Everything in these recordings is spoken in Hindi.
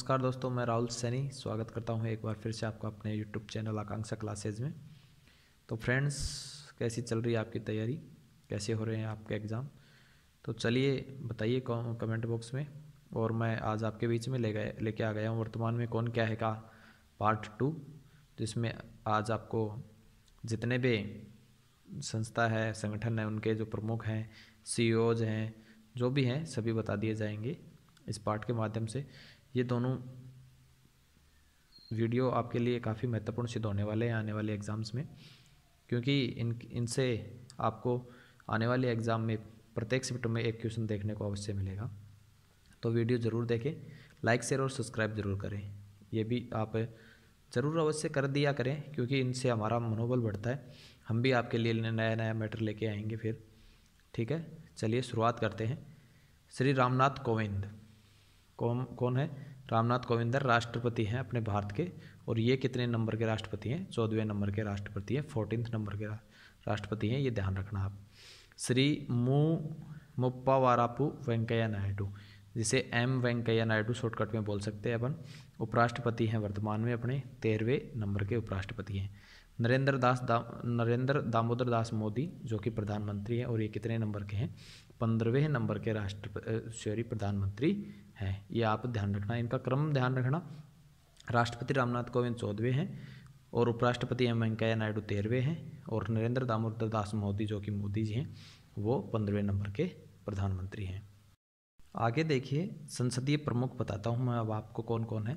नमस्कार दोस्तों मैं राहुल सैनी स्वागत करता हूं एक बार फिर से आपका अपने यूट्यूब चैनल आकांक्षा क्लासेज में तो फ्रेंड्स कैसी चल रही है आपकी तैयारी कैसे हो रहे हैं आपके एग्ज़ाम तो चलिए बताइए कमेंट बॉक्स में और मैं आज आपके बीच में ले गए लेके आ गया हूँ वर्तमान में कौन क्या है का पार्ट टू जिसमें आज आपको जितने भी संस्था है संगठन है उनके जो प्रमुख हैं सी e हैं जो भी हैं सभी बता दिए जाएंगे इस पार्ट के माध्यम से ये दोनों वीडियो आपके लिए काफ़ी महत्वपूर्ण सिद्ध होने वाले हैं आने वाले एग्ज़ाम्स में क्योंकि इन इनसे आपको आने वाले एग्ज़ाम में प्रत्येक शिफ्ट में एक क्वेश्चन देखने को अवश्य मिलेगा तो वीडियो ज़रूर देखें लाइक शेयर और सब्सक्राइब ज़रूर करें ये भी आप ज़रूर अवश्य कर दिया करें क्योंकि इनसे हमारा मनोबल बढ़ता है हम भी आपके लिए नया नया मैटर लेके आएंगे फिर ठीक है चलिए शुरुआत करते हैं श्री रामनाथ कोविंद कौन कौन है रामनाथ कोविंदर राष्ट्रपति हैं अपने भारत के और ये कितने नंबर के राष्ट्रपति हैं चौदहवें नंबर के राष्ट्रपति हैं फोर्टीन नंबर के राष्ट्रपति हैं ये ध्यान रखना आप श्री मु मुप्पावारापू वेंकैया नायडू जिसे एम वेंकैया नायडू शॉर्टकट में बोल सकते हैं अपन उपराष्ट्रपति हैं वर्तमान में अपने तेरहवें नंबर के उपराष्ट्रपति हैं नरेंद्र दास दा नरेंद्र दामोदर दास मोदी जो कि प्रधानमंत्री हैं और ये कितने नंबर के हैं पंद्रहवें नंबर के राष्ट्र सॉरी प्रधानमंत्री हैं ये आप ध्यान रखना इनका क्रम ध्यान रखना राष्ट्रपति रामनाथ कोविंद चौदहवें हैं और उपराष्ट्रपति एम वेंकैया नायडू तेरहवें हैं और नरेंद्र दामोदर दास मोदी जो कि मोदी जी हैं वो पंद्रहवें नंबर के प्रधानमंत्री हैं आगे देखिए संसदीय प्रमुख बताता हूँ मैं अब आपको कौन कौन है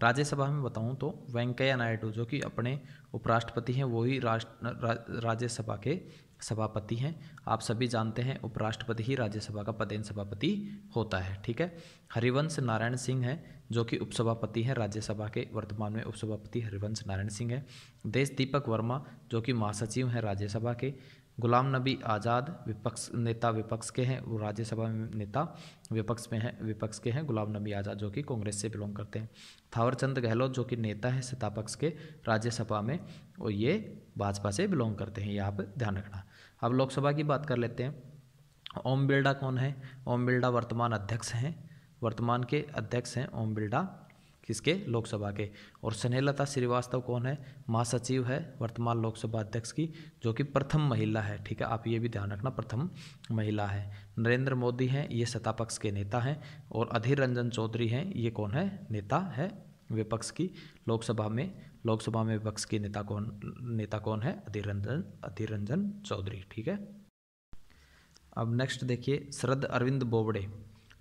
राज्यसभा में बताऊँ तो वेंकैया नायडू जो कि अपने उपराष्ट्रपति हैं वही राष्ट्र रा, राज्यसभा के सभापति हैं आप सभी जानते हैं उपराष्ट्रपति ही राज्यसभा का पदेन सभापति होता है ठीक है हरिवंश नारायण सिंह है जो कि उपसभापति हैं राज्यसभा के वर्तमान में उपसभापति हरिवंश नारायण सिंह है देश दीपक वर्मा जो कि महासचिव हैं राज्यसभा के गुलाम नबी आज़ाद विपक्ष नेता विपक्ष के हैं वो राज्यसभा में नेता विपक्ष में हैं विपक्ष के हैं गुलाम नबी आज़ाद जो कि कांग्रेस से बिलोंग करते हैं थावरचंद गहलोत जो कि नेता हैं सत्ता पक्ष के राज्यसभा में और ये भाजपा से बिलोंग करते हैं ये आप ध्यान रखना अब लोकसभा की बात कर लेते हैं ओम बिरडा कौन है ओम बिरडा वर्तमान अध्यक्ष हैं वर्तमान के अध्यक्ष हैं ओम बिरडा किसके लोकसभा के और स्नेहलता श्रीवास्तव कौन है महासचिव है वर्तमान लोकसभा अध्यक्ष की जो कि प्रथम महिला है ठीक है आप ये भी ध्यान रखना प्रथम महिला है नरेंद्र मोदी हैं ये सत्ता पक्ष के नेता हैं और अधीर रंजन चौधरी हैं ये कौन है नेता है विपक्ष की लोकसभा में लोकसभा में विपक्ष के नेता कौन नेता कौन है अधीर रंजन अधीर रंजन चौधरी ठीक है अब नेक्स्ट देखिए शरद अरविंद बोबड़े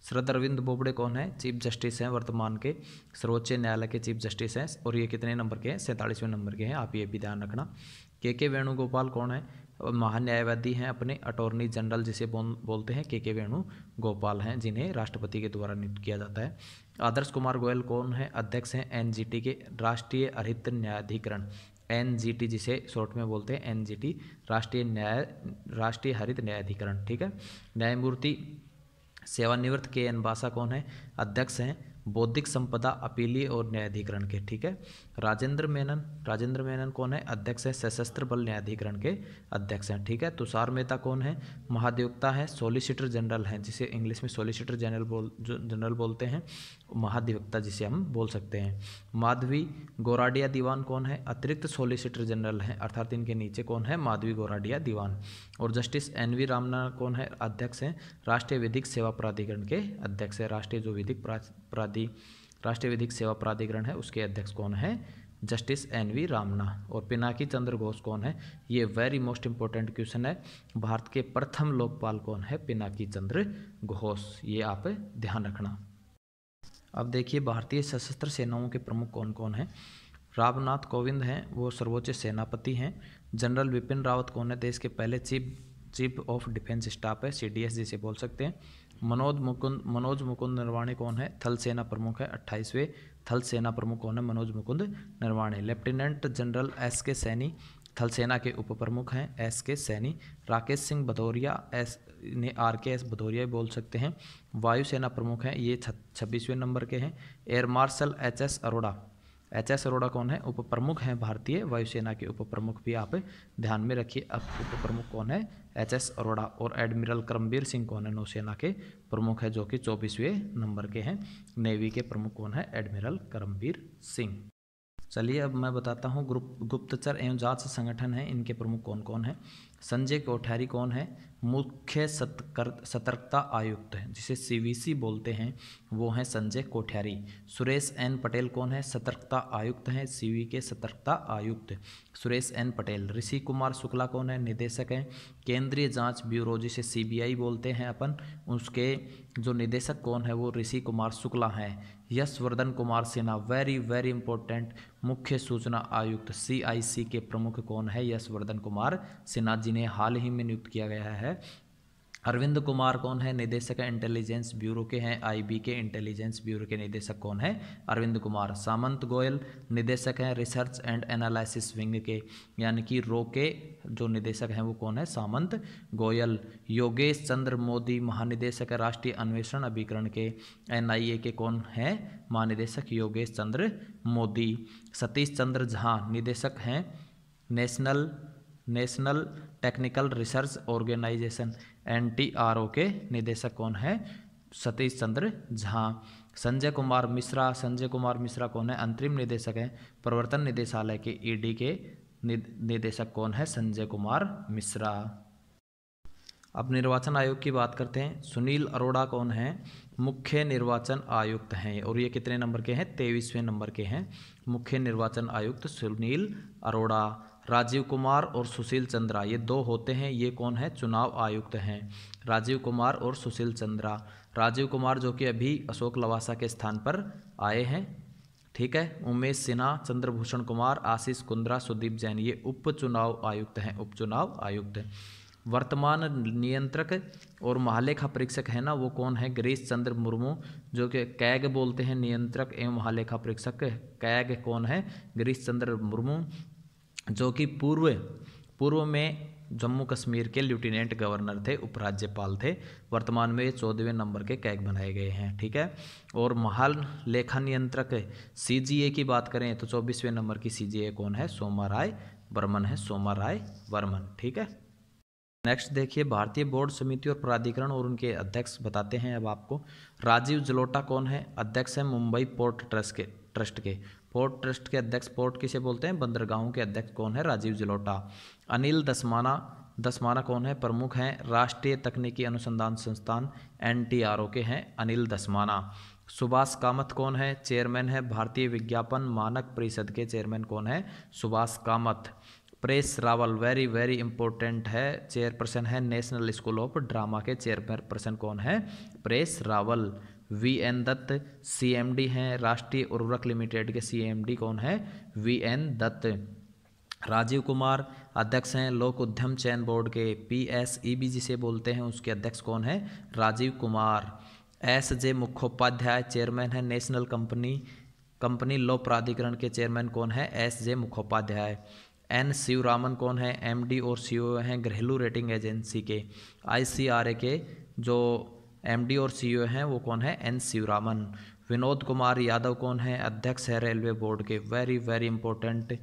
शरद अरविंद बोबड़े कौन है चीफ जस्टिस हैं वर्तमान के सर्वोच्च न्यायालय के चीफ जस्टिस हैं और ये कितने नंबर के हैं सैंतालीसवें नंबर के हैं आप ये भी ध्यान रखना के के वेणुगोपाल कौन है महान्यायवादी हैं अपने अटॉर्नी जनरल जिसे बोल बोलते हैं के के वेणुगोपाल हैं जिन्हें राष्ट्रपति के द्वारा नियुक्त किया जाता है आदर्श कुमार गोयल कौन है अध्यक्ष हैं एनजीटी के राष्ट्रीय अहित न्यायाधिकरण एनजीटी जिसे शॉर्ट में बोलते हैं एनजीटी राष्ट्रीय न्याय राष्ट्रीय हरित न्यायाधिकरण ठीक है न्यायमूर्ति सेवानिवृत्त के एन बासा कौन है अध्यक्ष हैं बौद्धिक संपदा अपीलीय और न्यायाधिकरण के ठीक है राजेंद्र मेनन राजेंद्र मेनन कौन है अध्यक्ष है सशस्त्र बल न्यायाधिकरण के अध्यक्ष हैं ठीक है तुषार मेहता कौन है महाधिवक्ता है सोलिसिटर जनरल हैं जिसे इंग्लिश में सोलिसिटर जनरल बोल जनरल बोलते हैं महाधिवक्ता जिसे हम बोल सकते हैं माधवी गोराडिया दीवान कौन है अतिरिक्त सोलिसिटर जनरल हैं अर्थात इनके नीचे कौन है माधवी गोराडिया दीवान और जस्टिस एन वी रामना कौन है अध्यक्ष हैं राष्ट्रीय विधिक सेवा प्राधिकरण के अध्यक्ष है राष्ट्रीय जो विधिक प्राधि राष्ट्रीय विधिक सेवा प्राधिकरण है उसके अध्यक्ष कौन है जस्टिस एन वी रामना और पिनाकी चंद्र घोष कौन है ये वेरी मोस्ट इंपॉर्टेंट क्वेश्चन है भारत के प्रथम लोकपाल कौन है पिनाकी चंद्र घोष ये आप ध्यान रखना अब देखिए भारतीय सशस्त्र सेनाओं के प्रमुख कौन कौन है रामनाथ कोविंद हैं वो सर्वोच्च सेनापति हैं जनरल विपिन रावत कौन है देश के पहले chief chief of defence staff है सी जिसे बोल सकते हैं मनोज मुकुंद मनोज मुकुंद नरवाणे कौन है थल सेना प्रमुख है अट्ठाईसवें थल सेना प्रमुख कौन है Manoj Mukund Naravane lieutenant general S K Saini थल सेना के उप प्रमुख हैं S K Saini Rakesh Singh Bhadauria S ने आर के एस भदौरिया बोल सकते हैं वायुसेना प्रमुख हैं ये छब्बीसवें नंबर के हैं air marshal H S Arora H S Arora कौन है उप प्रमुख हैं भारतीय वायुसेना के उप प्रमुख भी आप ध्यान में रखिए अब उप प्रमुख कौन है एच एस अरोड़ा और एडमिरल करमबीर सिंह कौन है नौसेना के प्रमुख है जो कि चौबीसवें नंबर के हैं नेवी के प्रमुख कौन है एडमिरल करमबीर सिंह चलिए अब मैं बताता हूँ ग्रुप गुप्तचर एवं जांच संगठन है इनके प्रमुख कौन कौन है संजय कोठारी कौन है मुख्य सतकर सतर्कता आयुक्त है जिसे सीवीसी बोलते हैं वो हैं संजय कोठारी सुरेश एन पटेल कौन है सतर्कता आयुक्त हैं सीवी के सतर्कता आयुक्त सुरेश एन पटेल ऋषि कुमार शुक्ला कौन है निदेशक हैं केंद्रीय जांच ब्यूरो जिसे सीबीआई बोलते हैं अपन उसके जो निदेशक कौन है वो ऋषि कुमार शुक्ला हैं Yashvardhan Kumar Sinha very very important मुख्य सूचना आयुक्त सीआईसी के प्रमुख कौन है यशवर्धन कुमार सिन्हा जिन्हें हाल ही में नियुक्त किया गया है अरविंद कुमार कौन है निदेशक इंटेलिजेंस ब्यूरो के हैं आईबी के इंटेलिजेंस ब्यूरो के निदेशक कौन है अरविंद कुमार सामंत गोयल निदेशक हैं रिसर्च एंड एनालिसिस विंग के यानी कि रो के जो निदेशक हैं वो कौन है सामंत गोयल योगेश चंद्र मोदी महानिदेशक राष्ट्रीय अन्वेषण अभिकरण के एन के कौन हैं महानिदेशक योगेश चंद्र मोदी सतीश चंद्र झा निदेशक हैं national national technical research organisation N T R O के निदेशक कौन है सतीश चंद्र झा संजय कुमार मिश्रा संजय कुमार मिश्रा कौन है अंतरिम निदेशक हैं प्रवर्तन निदेशालय के ईडी e के निदेशक कौन है संजय कुमार मिश्रा अब निर्वाचन आयोग की बात करते हैं सुनील अरोड़ा कौन है मुख्य निर्वाचन आयुक्त हैं और ये कितने नंबर के हैं तेईसवें नंबर के हैं मुख्य निर्वाचन आयुक्त सुनील अरोड़ा राजीव कुमार और सुशील चंद्रा ये दो होते हैं ये कौन है चुनाव आयुक्त हैं राजीव कुमार और सुशील चंद्रा राजीव कुमार जो कि अभी अशोक लवासा के स्थान पर आए हैं ठीक है उमेश सिन्हा चंद्रभूषण कुमार आशीष कुंद्रा सुदीप जैन ये उपचुनाव आयुक्त हैं उपचुनाव आयुक्त हैं वर्तमान नियंत्रक और महालेखा परीक्षक है ना वो कौन है गिरीश चंद्र मुर्मू जो कि कैग बोलते हैं नियंत्रक एवं महालेखा परीक्षक कैग कौन है गिरीश चंद्र मुर्मू जो कि पूर्व पूर्व में जम्मू कश्मीर के लेफ्टिनेंट गवर्नर थे उपराज्यपाल थे वर्तमान में ये चौदहवें नंबर के कैग बनाए गए हैं ठीक है और महाल लेखा नियंत्रक सीजीए की बात करें तो चौबीसवें नंबर की सीजीए कौन है सोमा राय वर्मन है सोमा राय वर्मन ठीक है नेक्स्ट देखिए भारतीय बोर्ड समिति और प्राधिकरण और उनके अध्यक्ष बताते हैं अब आपको राजीव जलोटा कौन है अध्यक्ष है मुंबई पोर्ट ट्रस्ट के ट्रस्ट के पोर्ट ट्रस्ट के अध्यक्ष पोर्ट किसे बोलते हैं बंदरगाहों के अध्यक्ष कौन है राजीव जलोटा अनिल दसमाना दसमाना कौन है प्रमुख हैं राष्ट्रीय तकनीकी अनुसंधान संस्थान एन के हैं अनिल दसमाना सुभाष कामत कौन है चेयरमैन है भारतीय विज्ञापन मानक परिषद के चेयरमैन कौन है Subhash Kamat Paresh Rawal very very important है चेयरपर्सन है नेशनल स्कूल ऑफ ड्रामा के चेयरपर्सन कौन है Paresh Rawal V N Dutt C M D हैं राष्ट्रीय उर्वरक लिमिटेड के सी एम डी कौन है वी एन दत्त राजीव कुमार अध्यक्ष हैं लोक उद्यम चयन बोर्ड के पी एस ई बी जिसे बोलते हैं उसके अध्यक्ष कौन है Rajiv Kumar S J Mukhopadhyay chairman है नेशनल कंपनी कंपनी लॉ प्राधिकरण के चेयरमैन कौन है S J Mukhopadhyay N Sivaraman कौन है एमडी और सीईओ हैं घरेलू रेटिंग एजेंसी के आईसीआरए के जो एमडी और सीईओ e हैं वो कौन है एन शिवरामन विनोद कुमार यादव कौन है अध्यक्ष है रेलवे बोर्ड के वेरी वेरी इंपॉर्टेंट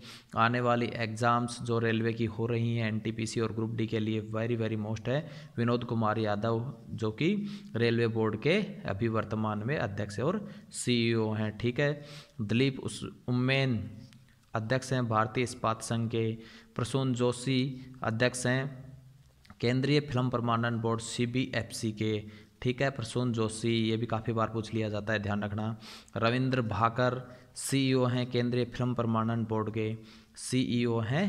आने वाली एग्ज़ाम्स जो रेलवे की हो रही हैं एनटीपीसी और ग्रुप डी के लिए वेरी वेरी मोस्ट है विनोद कुमार यादव जो कि रेलवे बोर्ड के अभी वर्तमान में अध्यक्ष और सीईओ e हैं ठीक है दिलीप उस उम्मेन अध्यक्ष हैं भारतीय इस्पात संघ के प्रसून जोशी अध्यक्ष हैं केंद्रीय फिल्म प्रमाणन बोर्ड सी के ठीक है प्रसून जोशी ये भी काफ़ी बार पूछ लिया जाता है ध्यान रखना रविंद्र भाकर सीईओ e हैं केंद्रीय फिल्म प्रमाणन बोर्ड के सीईओ e हैं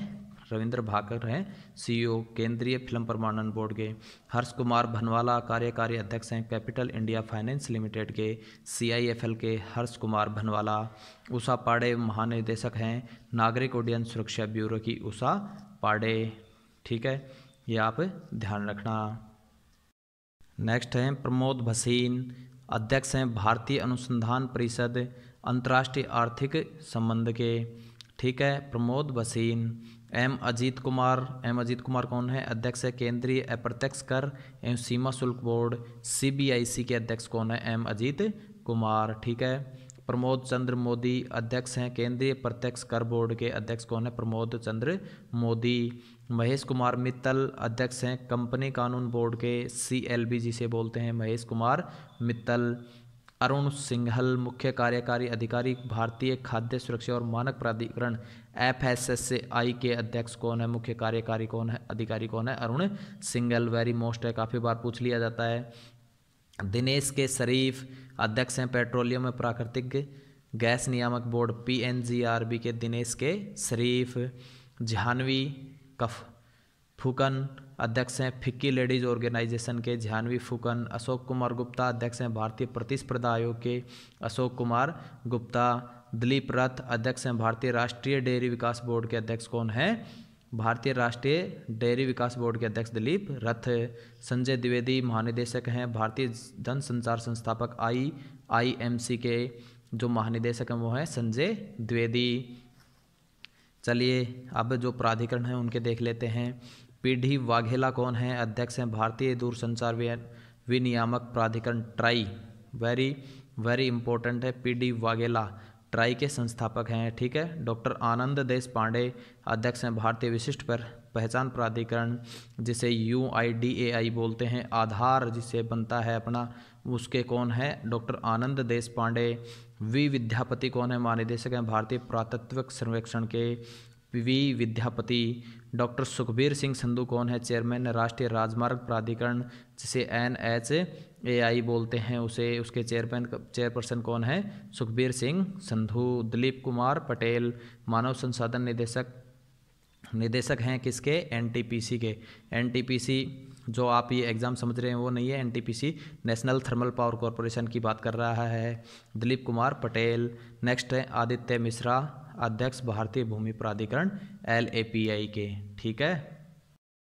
रविंद्र भाकर हैं सीईओ e केंद्रीय फिल्म प्रमाणन बोर्ड के हर्ष कुमार भनवाला कार्यकारी अध्यक्ष हैं कैपिटल इंडिया फाइनेंस लिमिटेड के सीआईएफएल के हर्ष कुमार भनवाला उषा पाड़े महानिदेशक हैं नागरिक उड्डयन सुरक्षा ब्यूरो की उषा पाड़े ठीक है ये आप ध्यान रखना नेक्स्ट हैं प्रमोद भसीन अध्यक्ष हैं भारतीय अनुसंधान परिषद अंतर्राष्ट्रीय आर्थिक संबंध के ठीक है प्रमोद भसीन एम अजीत कुमार एम अजीत कुमार कौन है अध्यक्ष है केंद्रीय अप्रत्यक्ष कर एवं सीमा शुल्क बोर्ड सीबीआईसी के अध्यक्ष कौन है एम अजीत कुमार ठीक है प्रमोद चंद्र मोदी अध्यक्ष हैं केंद्रीय प्रत्यक्ष कर बोर्ड के अध्यक्ष कौन है प्रमोद चंद्र मोदी महेश कुमार मित्तल अध्यक्ष हैं कंपनी कानून बोर्ड के सी एल बी जिसे बोलते हैं महेश कुमार मित्तल अरुण सिंघल मुख्य कार्यकारी अधिकारी भारतीय खाद्य सुरक्षा और मानक प्राधिकरण एफ एस एस आई के अध्यक्ष कौन है मुख्य कार्यकारी कौन है अधिकारी कौन है अरुण सिंघल वेरी मोस्ट है काफ़ी बार पूछ लिया जाता है दिनेश के शरीफ अध्यक्ष हैं पेट्रोलियम और प्राकृतिक गैस नियामक बोर्ड पीएनजीआरबी के दिनेश के शरीफ जहानवी कफ फूकन अध्यक्ष हैं फिक्की लेडीज ऑर्गेनाइजेशन के जहानवी फूकन अशोक कुमार गुप्ता अध्यक्ष हैं भारतीय प्रतिस्पर्धा आयोग के अशोक कुमार गुप्ता दिलीप रथ अध्यक्ष हैं भारतीय राष्ट्रीय डेयरी विकास बोर्ड के अध्यक्ष कौन हैं भारतीय राष्ट्रीय डेयरी विकास बोर्ड के अध्यक्ष दिलीप रथ संजय द्विवेदी महानिदेशक हैं भारतीय जन संचार संस्थापक आई आई एम सी के जो महानिदेशक हैं वो हैं संजय द्विवेदी चलिए अब जो प्राधिकरण हैं उनके देख लेते हैं पीढ़ी वाघेला कौन है अध्यक्ष हैं भारतीय दूरसंचार विनियामक प्राधिकरण ट्राई वेरी वेरी इंपॉर्टेंट है पीडी वाघेला ट्राई के संस्थापक हैं ठीक है डॉक्टर आनंद देश पांडे अध्यक्ष हैं भारतीय विशिष्ट पर पहचान प्राधिकरण जिसे यू आई डी ए आई बोलते हैं आधार जिसे बनता है अपना उसके कौन है डॉक्टर आनंद देश पांडे वी विद्यापति कौन है महानिदेशक हैं भारतीय पुरातत्विक सर्वेक्षण के वी विद्यापति डॉक्टर सुखबीर सिंह संधू कौन है चेयरमैन राष्ट्रीय राजमार्ग प्राधिकरण जिसे एन एच ए आई बोलते हैं उसे उसके चेयरमैन चेयरपर्सन कौन है सुखबीर सिंह संधू दिलीप कुमार पटेल मानव संसाधन निदेशक निदेशक हैं किसके सी के सी जो आप ये एग्ज़ाम समझ रहे हैं वो नहीं है C national thermal power corporation की बात कर रहा है दिलीप कुमार पटेल नेक्स्ट है आदित्य मिश्रा अध्यक्ष भारतीय भूमि प्राधिकरण एल के ठीक है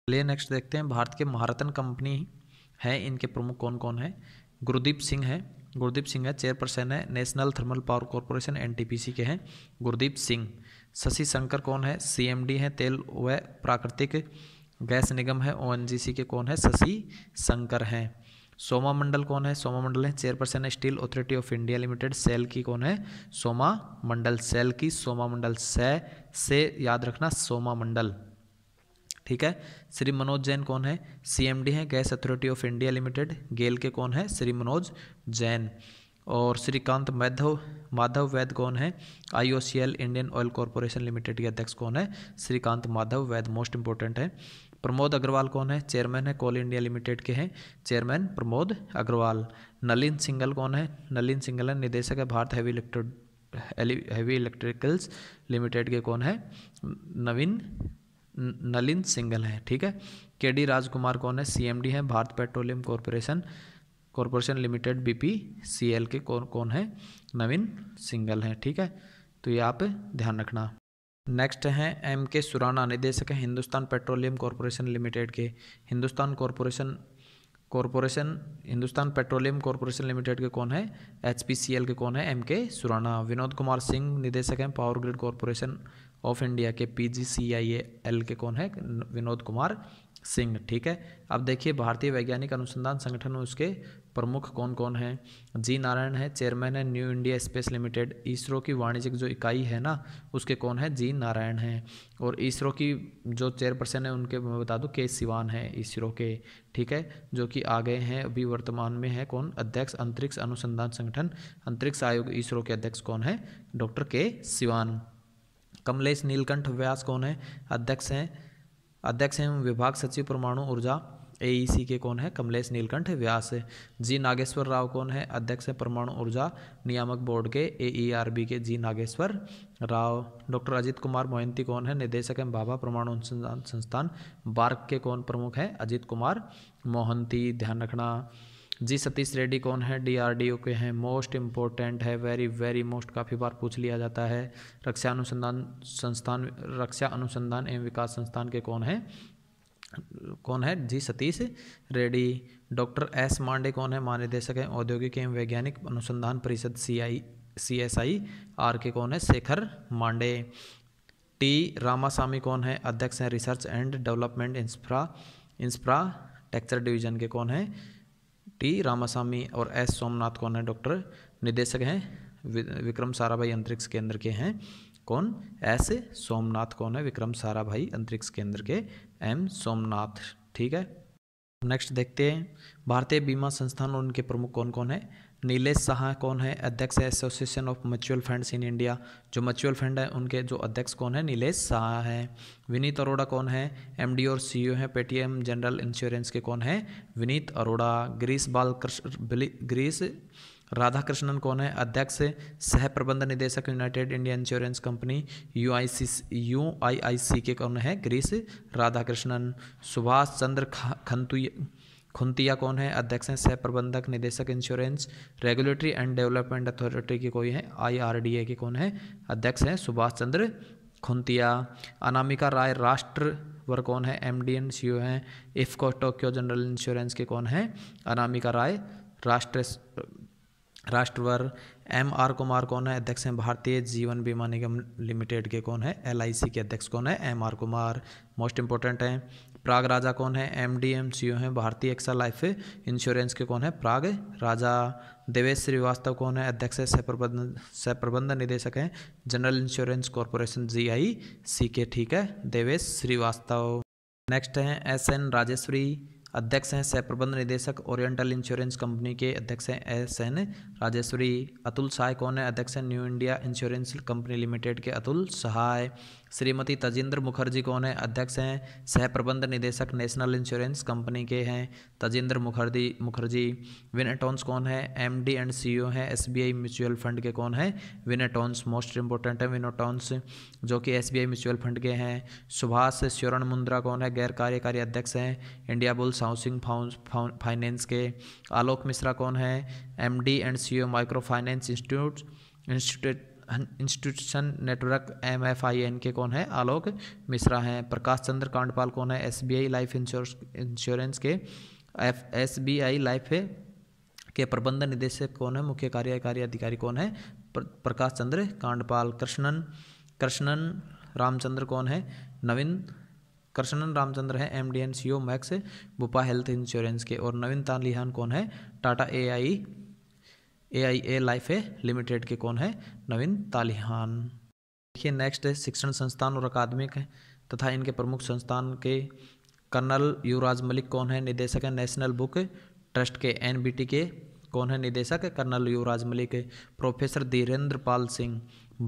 चलिए नेक्स्ट देखते हैं भारत के महारत्न कंपनी है इनके प्रमुख कौन कौन है गुरदीप सिंह है गुरदीप सिंह है चेयरपर्सन है national thermal power corporation N K हैं गुरदीप सिंह शशि शंकर कौन है सी हैं तेल व प्राकृतिक गैस निगम है ओ के कौन है शशि शंकर हैं सोमा मंडल कौन है सोमा मंडल है चेयरपर्सन है steel authority of India limited SAIL की कौन है सोमा मंडल सेल की सोमा मंडल से से याद रखना सोमा मंडल ठीक है श्री मनोज जैन कौन है सीएमडी हैं gas authority of India limited GAIL के कौन है श्री मनोज जैन और श्रीकांत माधव माधव वैद कौन है IOCL Indian oil corporation limited के अध्यक्ष कौन है श्रीकांत माधव वैद मोस्ट इंपॉर्टेंट है प्रमोद अग्रवाल कौन है चेयरमैन है कोल इंडिया लिमिटेड के हैं चेयरमैन प्रमोद अग्रवाल नलिन सिंगल कौन है नलिन सिंगल है निदेशक है Bharat heavy electro heavy electricals limited के कौन है नवीन नलिन सिंगल हैं ठीक है के डी राजकुमार कौन है सीएमडी हैं Bharat petroleum corporation corporation limited BPCL के कौन कौन है नवीन सिंगल हैं ठीक है तो ये आप ध्यान रखना नेक्स्ट हैं एम के सुराना निदेशक हैं हिंदुस्तान पेट्रोलियम कॉरपोरेशन लिमिटेड के Hindustan corporation corporation Hindustan petroleum corporation limited के कौन है एच के कौन है एम के सुराना विनोद कुमार सिंह निदेशक हैं power grid corporation of India के P G C I L के कौन है विनोद कुमार सिंह ठीक है अब देखिए भारतीय वैज्ञानिक अनुसंधान संगठन उसके प्रमुख कौन कौन हैं जी नारायण है चेयरमैन है new India space limited ISRO की वाणिज्यिक जो इकाई है ना उसके कौन है जी नारायण हैं और इसरो की जो चेयरपर्सन है उनके मैं बता दूं के सिवान है इसरो के ठीक है जो कि आ गए हैं अभी वर्तमान में है कौन अध्यक्ष अंतरिक्ष अनुसंधान संगठन अंतरिक्ष आयोग इसरो के अध्यक्ष कौन है डॉक्टर के सिवान कमलेश नीलकंठ व्यास कौन है अध्यक्ष हैं अध्यक्ष एवं विभाग सचिव परमाणु ऊर्जा एईसी e के कौन है कमलेश नीलकंठ व्यास जी नागेश्वर राव कौन है अध्यक्ष है परमाणु ऊर्जा नियामक बोर्ड के एईआरबी e के जी नागेश्वर राव डॉक्टर अजित कुमार मोहंती कौन है निदेशक एवं बाबा परमाणु अनुसंधान संस्थान बार्क के कौन प्रमुख हैं अजित कुमार मोहंती ध्यान रखना जी सतीश रेड्डी कौन है डीआरडीओ के हैं मोस्ट इम्पोर्टेंट है वेरी वेरी मोस्ट काफ़ी बार पूछ लिया जाता है रक्षा अनुसंधान संस्थान रक्षा अनुसंधान एवं विकास संस्थान के कौन हैं कौन है G Satish Reddy doctor S Mande कौन है महानिदेशक हैं औद्योगिक एवं वैज्ञानिक अनुसंधान परिषद सी आई सी एस आई आर के कौन है शेखर मांडे टी रामास्वामी कौन है अध्यक्ष हैं research and development infra infrastructure division के कौन हैं टी रामास्वामी और एस सोमनाथ कौन है डॉक्टर निदेशक हैं विक्रम साराभाई अंतरिक्ष केंद्र के हैं कौन एस सोमनाथ कौन है विक्रम साराभाई अंतरिक्ष केंद्र के एम सोमनाथ ठीक है नेक्स्ट देखते हैं भारतीय बीमा संस्थान और उनके प्रमुख कौन कौन है नीलेश शाह कौन है अध्यक्ष है association of mutual funds in India जो म्यूचुअल फंड है उनके जो अध्यक्ष कौन है नीलेश शाह है विनीत अरोड़ा कौन है एमडी और सीईओ e हैं पेटीएम जनरल इंश्योरेंस के कौन है विनीत अरोड़ा ग्रीस बालकृष्ण ग्रीस राधाकृष्णन कौन है अध्यक्ष सह प्रबंध निदेशक united India insurance company U I C U I I C के कौन है ग्रीस राधाकृष्णन सुभाष चंद्र खंतु खुंतिया कौन है अध्यक्ष हैं सह प्रबंधक निदेशक insurance regulatory and development authority की कोई डी आईआरडीए के कौन है अध्यक्ष हैं सुभाष चंद्र खुंतिया अनामिका राय राष्ट्र वर कौन है M D N C O हैं इफ्को टोक्यो जनरल इंश्योरेंस के कौन हैं अनामिका राय राष्ट्र राष्ट्रवर एम आर कुमार कौन है अध्यक्ष हैं भारतीय जीवन बीमा निगम लिमिटेड के कौन है एल के अध्यक्ष कौन है M R Kumar most important हैं प्राग राजा कौन है M D M C O है भारतीय एक्सा लाइफ इंश्योरेंस के कौन है प्राग राजा देवेश श्रीवास्तव कौन है अध्यक्ष है सह प्रबंध सह प्रबंध निदेशक हैं general insurance corporation G I C के ठीक है देवेश श्रीवास्तव नेक्स्ट हैं एस एन राजेश्वरी अध्यक्ष हैं सह प्रबंध निदेशक ओरिएंटल इंश्योरेंस कंपनी के अध्यक्ष हैं एस एन राजेश्वरी अतुल सहाय कौन है अध्यक्ष हैं new India insurance company limited के अतुल सहाय श्रीमती तजेंद्र मुखर्जी कौन है अध्यक्ष हैं सह प्रबंध निदेशक नेशनल इंश्योरेंस कंपनी के हैं तजेंद्र मुखर्जी मुखर्जी विनेटॉन्स कौन है M D and C O हैं S B I mutual fund के कौन हैं विनेटॉन्स मोस्ट इंपॉर्टेंट है विनोटोन्स जो कि S B I mutual fund के हैं सुभाष स्वरण मुंद्रा कौन है गैर कार्यकारी अध्यक्ष हैं इंडिया बुल्स हाउसिंग फाइनेंस के आलोक मिश्रा कौन है M D and C O e micro finance institute institute institution network M F I N के कौन है आलोक मिश्रा हैं प्रकाश चंद्र कांडपाल कौन है S B I life insurance insurance के F S B I life के प्रबंध निदेशक कौन है मुख्य कार्यकारी अधिकारी कौन है प्र, प्रकाश चंद्र कांडपाल कृष्णन कृष्णन रामचंद्र कौन है नवीन कृष्णन रामचंद्र है M D N C O max Bupa health insurance के और नवीन तालिहान कौन है Tata A I A I A life A limited के कौन है नवीन तालिहान देखिए नेक्स्ट है शिक्षण संस्थान और अकादमिक है तथा इनके प्रमुख संस्थान के कर्नल युवराज मलिक कौन है निदेशक है नेशनल बुक ट्रस्ट के एन के कौन है निदेशक है colonel Yuvraj Malik professor Dhirendra Pal Singh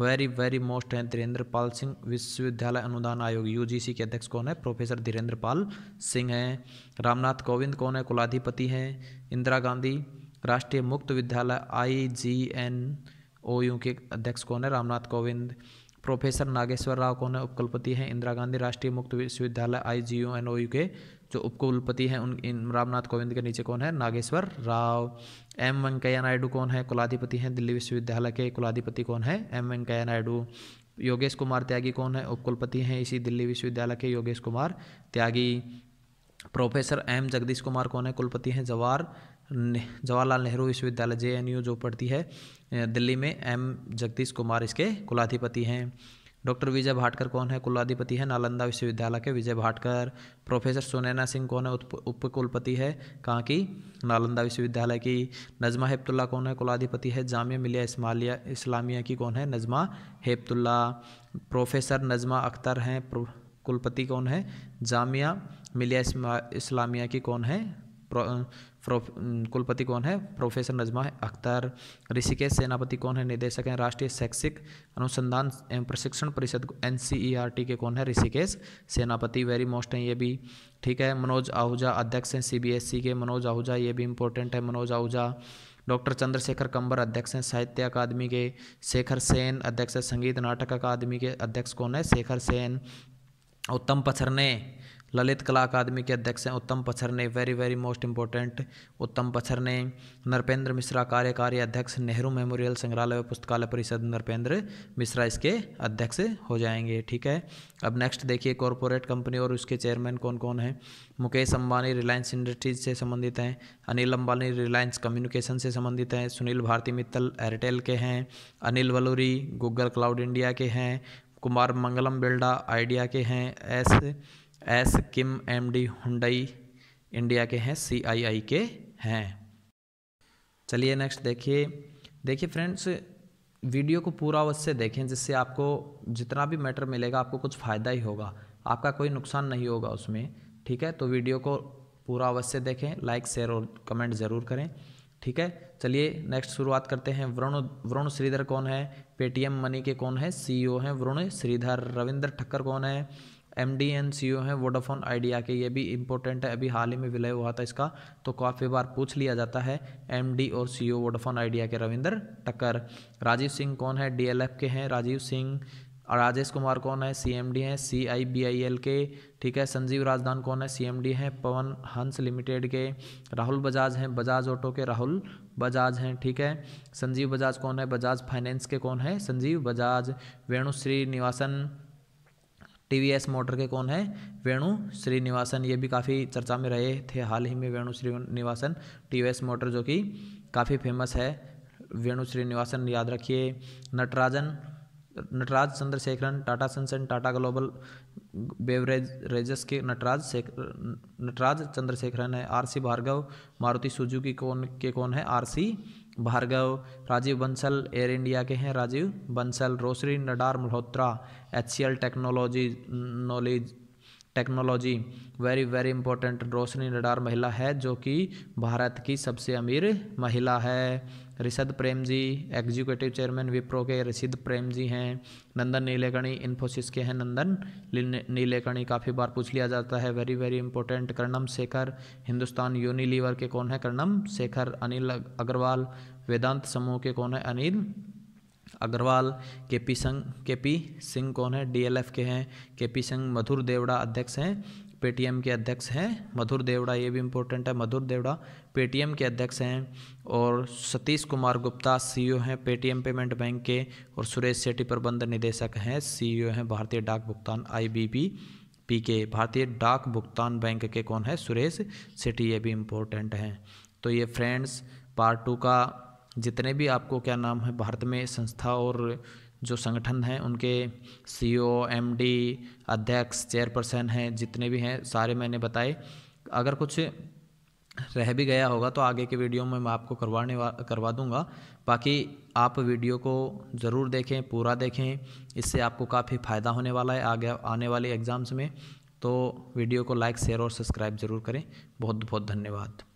very very most हैं धीरेन्द्र पाल सिंह विश्वविद्यालय अनुदान आयोग सी के अध्यक्ष कौन है प्रोफेसर धीरेन्द्र पाल सिंह हैं रामनाथ कोविंद कौन है कुलाधिपति हैं इंदिरा गांधी राष्ट्रीय मुक्त विद्यालय आई जी एन ओ यू के अध्यक्ष कौन है रामनाथ कोविंद प्रोफेसर नागेश्वर राव कौन है उपकुलपति हैं इंदिरा गांधी राष्ट्रीय मुक्त विश्वविद्यालय I G N O U यू के जो उपकुलपति हैं उन इन रामनाथ कोविंद के नीचे कौन है नागेश्वर राव एम वेंकैया नायडू कौन है कुलाधिपति हैं दिल्ली विश्वविद्यालय के कुलाधिपति कौन है एम वेंकैया नायडू योगेश कुमार त्यागी कौन है उपकुलपति हैं इसी दिल्ली विश्वविद्यालय के योगेश कुमार त्यागी प्रोफेसर एम जगदीश कुमार कौन है कुलपति हैं जवाहर जवाहरलाल नेहरू विश्वविद्यालय जे जो पढ़ती है दिल्ली में एम जगदीश कुमार इसके कुलाधिपति हैं डॉक्टर विजय भाटकर कौन है कुलाधिपति है नालंदा विश्वविद्यालय के विजय भाटकर प्रोफेसर सुनैना सिंह कौन है उप कुलपति है कहाँ की नालंदा विश्वविद्यालय की नजमा हेपतुल्ला कौन है कुलाधिपति है जामिया मिलिया इस्मालिया इस्लामिया की कौन है नजमा हेपतुल्ला प्रोफेसर नजमा अख्तर हैं कुलपति कौन है जामिया मिलिया इस्लामिया की कौन है कुलपति कौन है प्रोफेसर नजमा अख्तर ऋषिकेश सेनापति कौन है निदेशक हैं राष्ट्रीय शैक्षिक अनुसंधान एवं प्रशिक्षण परिषद एन के कौन है ऋषिकेश सेनापति वेरी मोस्ट हैं ये भी ठीक है मनोज आहूजा अध्यक्ष हैं सी e के मनोज आहूजा ये भी इंपॉर्टेंट है मनोज आहूजा डॉक्टर चंद्रशेखर कंबर अध्यक्ष हैं साहित्य अकादमी के शेखर सेन अध्यक्ष हैं संगीत नाटक अकादमी के अध्यक्ष कौन है शेखर सेन उत्तम ने ललित कला अकादमी के अध्यक्ष हैं उत्तम ने वेरी वेरी मोस्ट इंपॉर्टेंट उत्तम ने नरपेंद्र मिश्रा कार्यकारी अध्यक्ष नेहरू मेमोरियल संग्रहालय और पुस्तकालय परिषद नरपेंद्र मिश्रा इसके अध्यक्ष हो जाएंगे ठीक है अब नेक्स्ट देखिए कॉरपोरेट कंपनी और उसके चेयरमैन कौन कौन हैं मुकेश अंबानी रिलायंस इंडस्ट्रीज से संबंधित हैं अनिल अंबानी रिलायंस कम्युनिकेशन से संबंधित हैं सुनील भारती मित्तल एयरटेल के हैं Anil Valluri Google cloud India के हैं कुमार मंगलम बिल्डा आइडिया के हैं S S Kim M D Hyundai India के हैं सी आई आई के हैं चलिए नेक्स्ट देखिए देखिए फ्रेंड्स वीडियो को पूरा अवश्य देखें जिससे आपको जितना भी मैटर मिलेगा आपको कुछ फ़ायदा ही होगा आपका कोई नुकसान नहीं होगा उसमें ठीक है तो वीडियो को पूरा अवश्य देखें लाइक शेयर और कमेंट ज़रूर करें ठीक है चलिए नेक्स्ट शुरुआत करते हैं वरुण वरुण श्रीधर कौन है पेटीएम मनी के कौन है सीईओ e हैं वरुण श्रीधर रविंद्र ठक्कर कौन है M D N C O हैं वोडाफोन आइडिया के ये भी इंपॉर्टेंट है अभी हाल ही में विलय हुआ था इसका तो काफ़ी बार पूछ लिया जाता है एम डी और सी ओ वोडाफोन आइडिया के रविंदर टक्कर राजीव सिंह कौन है डी एल एफ के हैं राजीव सिंह राजेश कुमार कौन है सी एम डी हैं सी आई बी आई एल के ठीक है संजीव राजदान कौन है सी एम डी हैं पवन हंस लिमिटेड के राहुल बजाज हैं बजाज ऑटो के राहुल बजाज हैं ठीक है संजीव बजाज कौन है बजाज फाइनेंस के कौन है संजीव बजाज वेणु श्रीनिवासन टीवीएस मोटर के कौन है वेणु श्रीनिवासन ये भी काफ़ी चर्चा में रहे थे हाल ही में वेणु श्रीनिवासन एस मोटर जो कि काफ़ी फेमस है वेणु श्रीनिवासन याद रखिए Natarajan Natraj Chandrasekaran Tata sons and Tata global beverages के नटराज नटराज चंद्रशेखरन है R C Bhargava Maruti Suzuki कौन के कौन है R C Bhargava Rajiv Bansal air India के हैं Rajiv Bansal Roshni Nadar Malhotra H C L technology knowledge technology very very important Roshni Nadar महिला है जो कि भारत की सबसे अमीर महिला है Rishad Premji executive chairman Wipro के रिशद प्रेम जी हैं नंदन नीलेकणी इन्फोसिस के हैं नंदन नीलेकणी काफ़ी बार पूछ लिया जाता है very very important Karnam Shekhar Hindustan Unilever के कौन है कर्णम शेखर अनिल अग्रवाल वेदांत समूह के कौन है अनिल अग्रवाल के पी संघ के पी सिंह कौन है डीएलएफ के हैं के पी सिंह मधुर देवड़ा अध्यक्ष हैं पेटीएम के अध्यक्ष हैं मधुर देवड़ा ये भी इम्पोर्टेंट है मधुर देवड़ा पेटीएम के अध्यक्ष हैं और सतीश कुमार गुप्ता सीईओ हैं पेटीएम पेमेंट बैंक के और सुरेश सेठी प्रबंध निदेशक हैं सीईओ हैं भारतीय डाक भुगतान आईबीपी पी के भारतीय डाक भुगतान बैंक के कौन है सुरेश सेठी ये भी इम्पोर्टेंट हैं तो ये फ्रेंड्स पार्ट टू का जितने भी आपको क्या नाम है भारत में संस्था और जो संगठन हैं उनके सी ओ एम डी अध्यक्ष चेयरपर्सन हैं जितने भी हैं सारे मैंने बताए अगर कुछ रह भी गया होगा तो आगे के वीडियो में मैं आपको करवाने करवा दूंगा बाकी आप वीडियो को ज़रूर देखें पूरा देखें इससे आपको काफ़ी फ़ायदा होने वाला है आगे आने वाले एग्ज़ाम्स में तो वीडियो को लाइक शेयर और सब्सक्राइब ज़रूर करें बहुत बहुत धन्यवाद